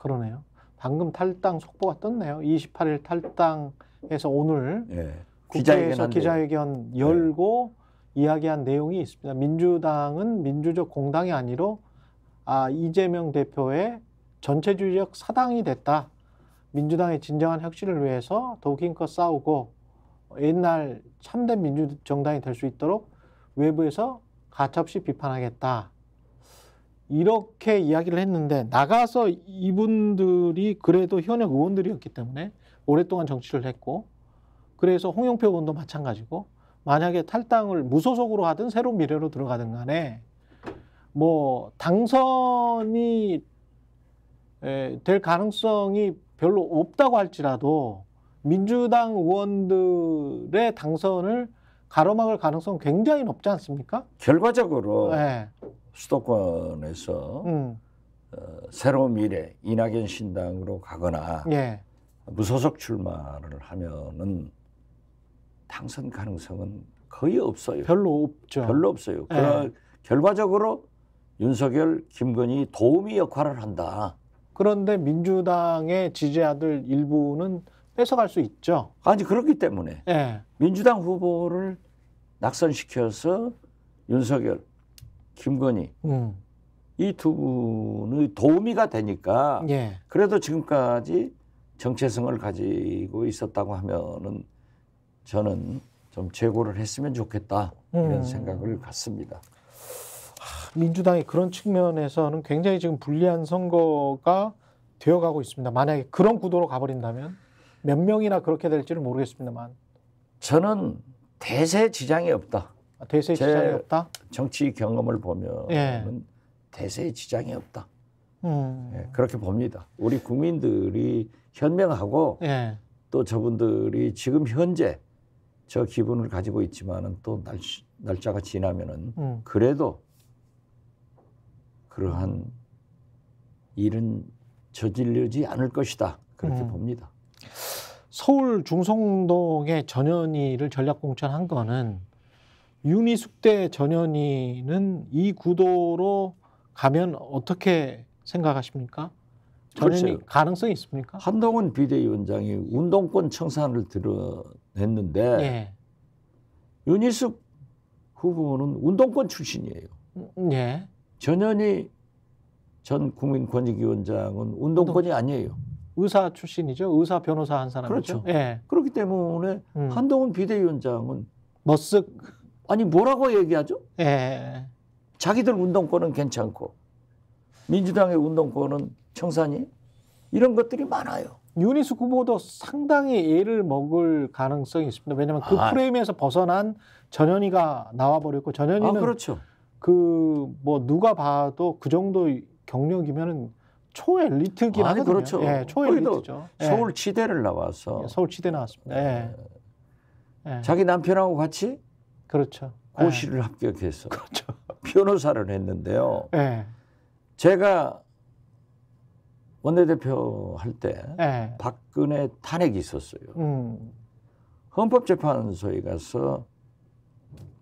그러네요. 방금 탈당 속보가 떴네요. 28일 탈당해서 오늘 예. 국회에서 기자회견 열고 예. 이야기한 내용이 있습니다. 민주당은 민주적 공당이 아니로 아 이재명 대표의 전체주의적 사당이 됐다. 민주당의 진정한 혁신을 위해서 더욱 힘껏 싸우고 옛날 참된 민주정당이 될 수 있도록 외부에서 가차없이 비판하겠다. 이렇게 이야기를 했는데 나가서 이분들이 그래도 현역 의원들이었기 때문에 오랫동안 정치를 했고 그래서 홍영표 의원도 마찬가지고 만약에 탈당을 무소속으로 하든 새로운 미래로 들어가든 간에 뭐 당선이 될 가능성이 별로 없다고 할지라도 민주당 의원들의 당선을 가로막을 가능성 은 굉장히 높지 않습니까? 결과적으로 네. 수도권에서 음. 어, 새로운 미래 이낙연 신당으로 가거나 예. 무소속 출마를 하면은 당선 가능성은 거의 없어요. 별로 없죠. 별로 없어요. 예. 그러, 결과적으로 윤석열, 김건희 도우미 역할을 한다. 그런데 민주당의 지지자들 일부는 뺏어갈 수 있죠. 아니 그렇기 때문에 예. 민주당 후보를 낙선시켜서 윤석열 김건희 음. 이두 분의 도움이가 되니까 예. 그래도 지금까지 정체성을 가지고 있었다고 하면은 저는 좀 재고를 했으면 좋겠다 음. 이런 생각을 갖습니다. 하, 민주당이 그런 측면에서는 굉장히 지금 불리한 선거가 되어가고 있습니다. 만약에 그런 구도로 가버린다면 몇 명이나 그렇게 될지는 모르겠습니다만 저는 대세 지장이 없다. 아, 대세 지장이 없다. 정치 경험을 보면 예. 대세에 지장이 없다. 음. 예, 그렇게 봅니다. 우리 국민들이 현명하고 예. 또 저분들이 지금 현재 저 기분을 가지고 있지만은 또 날, 씨 날짜가 지나면은 음. 그래도 그러한 일은 저질르지 않을 것이다. 그렇게 음. 봅니다. 서울 중성동의 전현희를 전략공천한 거는 윤희숙 대 전현희는 이 구도로 가면 어떻게 생각하십니까? 전현희 글쎄요. 가능성이 있습니까? 한동훈 비대위원장이 운동권 청산을 드러냈는데 예. 윤희숙 후보는 운동권 출신이에요. 음, 예. 전현희 전 국민권익위원장은 운동권이 운동... 아니에요. 의사 출신이죠. 의사 변호사 한 사람이죠. 그렇죠. 예. 그렇기 때문에 음. 한동훈 비대위원장은 머쓱 아니 뭐라고 얘기하죠? 예. 자기들 운동권은 괜찮고 민주당의 운동권은 청산이 이런 것들이 많아요. 유니스 후보도 상당히 예를 먹을 가능성이 있습니다. 왜냐하면 그 아. 프레임에서 벗어난 전현희가 나와버렸고 전현희는 아, 그렇죠. 그 뭐 누가 봐도 그 정도 경력이면은 초엘리트긴 아니, 하거든요. 그렇죠. 예, 초엘리트죠. 예. 서울 치대를 나와서 예, 서울 치대 나왔습니다. 예. 예. 자기 남편하고 같이 그렇죠. 고시를 네. 합격해서 그렇죠. 변호사를 했는데요. 네. 제가 원내대표 할때 네. 박근혜 탄핵이 있었어요. 음. 헌법재판소에 가서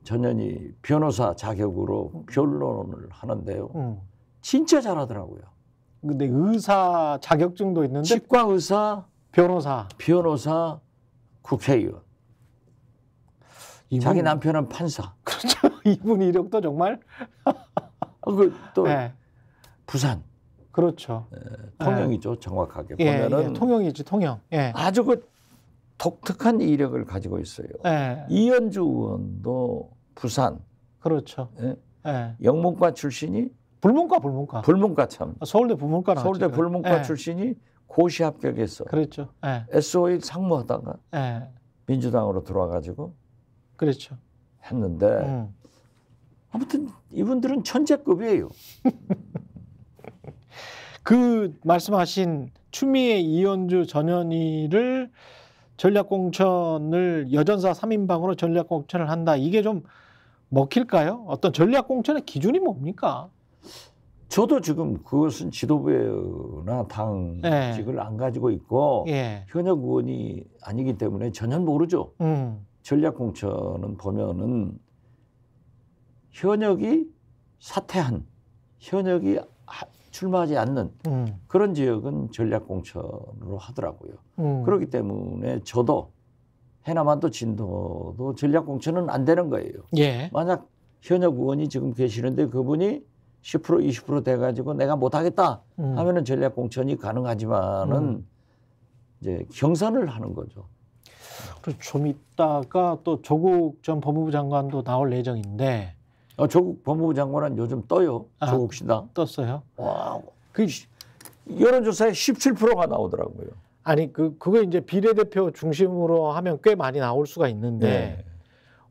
전현이 변호사 자격으로 변론을 하는데요. 음. 진짜 잘하더라고요. 근데 의사 자격증도 있는데 치과 의사, 변호사, 변호사, 국회의원. 이분... 자기 남편은 판사. 그렇죠. 이분 이력도 정말. 아, 그또 네. 예. 부산. 그렇죠. 네, 통영이죠, 네. 정확하게 보면은 예, 통영이죠, 통영. 예. 아주 그 독특한 이력을 가지고 있어요. 이현주 의원도 부산. 그렇죠. 예. 영문과 출신이 불문과 불문과. 불문과 참. 아, 서울대 불문과 나왔 서울대 불문과 출신이 고시 합격했어. 그렇죠. 예. SOE 상무하다가 민주당으로 들어와가지고 그렇죠. 했는데 음. 아무튼 이분들은 천재급이에요. 그 말씀하신 추미애 이현주 전현희를 전략공천을 여전사 3인방으로 전략공천을 한다. 이게 좀 먹힐까요? 어떤 전략공천의 기준이 뭡니까? 저도 지금 그것은 지도부나 당직을 네. 안 가지고 있고 예. 현역 의원이 아니기 때문에 전혀 모르죠. 음. 전략공천은 보면은 현역이 사퇴한 현역이 출마하지 않는 음. 그런 지역은 전략공천으로 하더라고요. 음. 그렇기 때문에 저도 해남한도 진도도 전략공천은 안 되는 거예요. 예. 만약 현역 의원이 지금 계시는데 그분이 10% 20% 돼가지고 내가 못하겠다 음. 하면은 전략공천이 가능하지만은 음. 이제 경선을 하는 거죠. 좀 있다가 또 조국 전 법무부 장관도 나올 예정인데. 어, 조국 법무부 장관은 요즘 떠요. 아, 조국 시당. 떴어요. 와, 그 여론조사에 17%가 나오더라고요. 아니 그 그거 이제 비례대표 중심으로 하면 꽤 많이 나올 수가 있는데 네.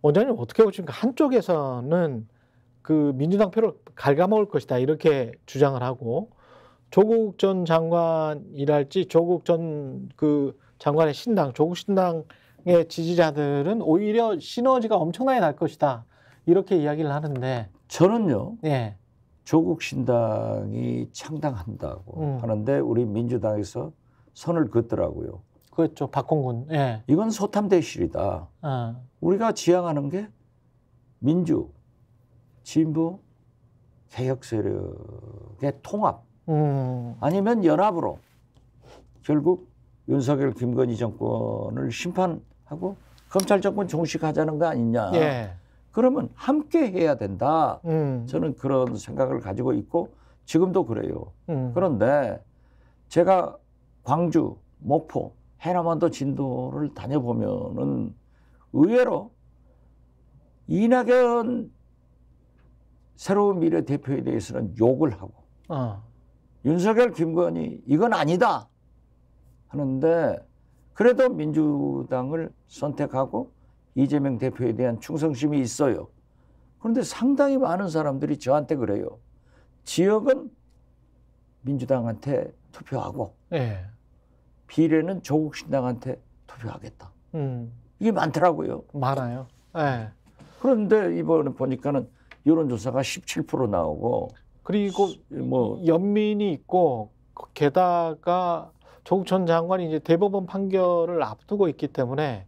원장님 어떻게 보십니까? 그러니까 한쪽에서는 그 민주당 표를 갉아먹을 것이다 이렇게 주장을 하고 조국 전 장관이랄지 조국 전 그 장관의 신당 조국 신당 예, 지지자들은 오히려 시너지가 엄청나게 날 것이다. 이렇게 이야기를 하는데 저는요. 예. 조국 신당이 창당한다고 음. 하는데 우리 민주당에서 선을 긋더라고요. 그렇죠. 박홍근. 예. 이건 소탐대실이다. 아. 우리가 지향하는 게 민주, 진보, 개혁 세력의 통합 음. 아니면 연합으로 결국 윤석열 김건희 정권을 심판 하고 검찰 정권 종식하자는 거 아니냐. 예. 그러면 함께 해야 된다. 음. 저는 그런 생각을 가지고 있고 지금도 그래요. 음. 그런데 제가 광주, 목포, 해남한도 진도를 다녀보면은 의외로 이낙연 새로운 미래 대표에 대해서는 욕을 하고 어. 윤석열 김건희 이건 아니다 하는데 그래도 민주당을 선택하고 이재명 대표에 대한 충성심이 있어요. 그런데 상당히 많은 사람들이 저한테 그래요. 지역은 민주당한테 투표하고 네. 비례는 조국 신당한테 투표하겠다. 음. 이게 많더라고요. 많아요. 네. 그런데 이번에 보니까는 여론조사가 17% 나오고 그리고 뭐 연민이 있고 그 게다가 조국 전 장관이 이제 대법원 판결을 앞두고 있기 때문에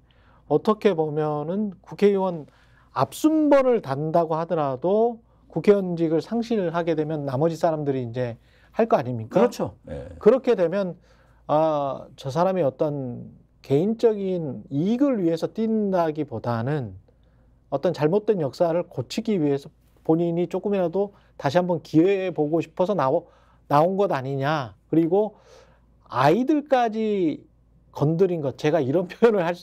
어떻게 보면은 국회의원 앞순번을 단다고 하더라도 국회의원직을 상실하게 되면 나머지 사람들이 이제 할 거 아닙니까? 그렇죠. 네. 그렇게 되면 아, 저 사람이 어떤 개인적인 이익을 위해서 뛴다기보다는 어떤 잘못된 역사를 고치기 위해서 본인이 조금이라도 다시 한번 기회에 보고 싶어서 나오, 나온 것 아니냐. 그리고 아이들까지 건드린 것 제가 이런 표현을 할,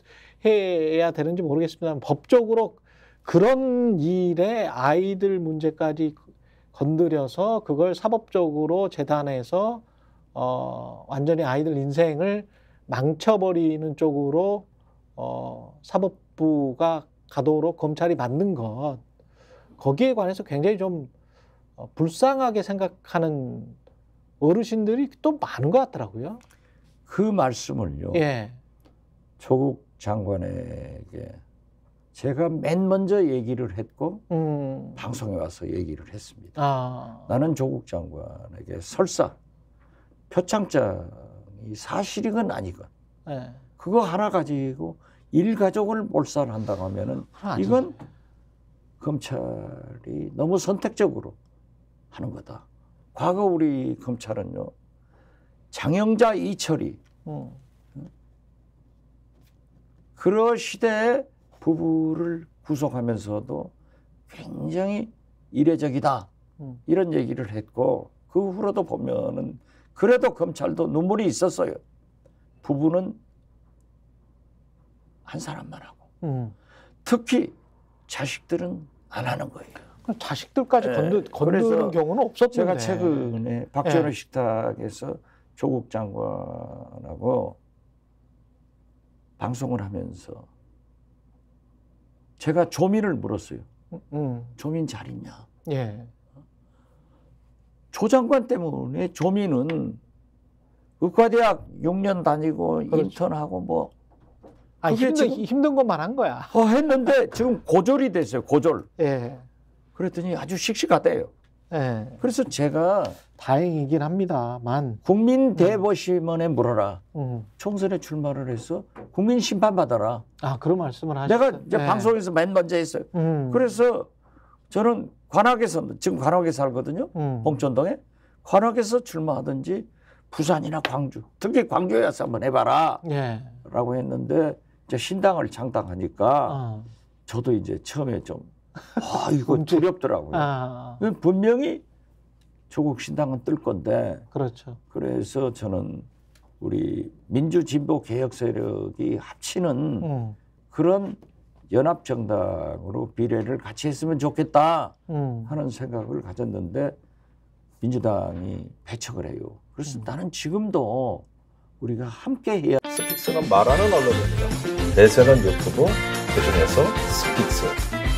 해야 되는지 모르겠습니다만 법적으로 그런 일에 아이들 문제까지 건드려서 그걸 사법적으로 재단해서 어, 완전히 아이들 인생을 망쳐버리는 쪽으로 어, 사법부가 가도록 검찰이 만든 것 거기에 관해서 굉장히 좀 어, 불쌍하게 생각하는 어르신들이 또 많은 것 같더라고요. 그 말씀을요. 예. 조국 장관에게 제가 맨 먼저 얘기를 했고 음. 방송에 와서 얘기를 했습니다. 아. 나는 조국 장관에게 설사 표창장이 사실이건 아니건 네. 그거 하나 가지고 일가족을 몰살한다고 하면은 이건 검찰이 너무 선택적으로 하는 거다. 과거 우리 검찰은요. 장영자 이철이 음. 그러 시대에 부부를 구속하면서도 굉장히 이례적이다 음. 이런 얘기를 했고 그 후로도 보면은 그래도 검찰도 눈물이 있었어요. 부부는 한 사람만 하고 음. 특히 자식들은 안 하는 거예요. 자식들까지 예, 건드, 건드는 경우는 없었던데. 제가 최근에 예. 예, 박전호 식탁에서 조국 장관하고 방송을 하면서 제가 조민을 물었어요. 음, 음. 조민 잘 있냐? 예. 조 장관 때문에 조민은 의과대학 6년 다니고 그렇죠. 인턴하고 뭐 아, 힘든, 지금, 힘든 것만 한 거야. 어, 했는데 지금 고졸이 됐어요. 고졸. 예. 그랬더니 아주 씩씩하대요. 네. 그래서 제가 다행이긴 합니다만 국민 음. 대보심원에 물어라. 음. 총선에 출마를 해서 국민 심판 받아라. 아 그런 말씀을 하셨. 내가 이제 네. 방송에서 맨 먼저 했어요. 음. 그래서 저는 관악에서 지금 관악에 살거든요. 음. 봉천동에 관악에서 출마하든지 부산이나 광주 특히 광주에 와서 한번 해봐라. 예. 라고 했는데 이제 신당을 창당하니까 어. 저도 이제 처음에 좀 아, 이거 두렵더라고요. 아. 분명히 조국 신당은 뜰 건데. 그렇죠. 그래서 저는 우리 민주진보 개혁 세력이 합치는 음. 그런 연합 정당으로 비례를 같이 했으면 좋겠다 음. 하는 생각을 가졌는데 민주당이 배척을 해요. 그래서 음. 나는 지금도 우리가 함께 해야 스픽스는 말하는 언론입니다. 대세는 유튜브, 그중에서 스픽스.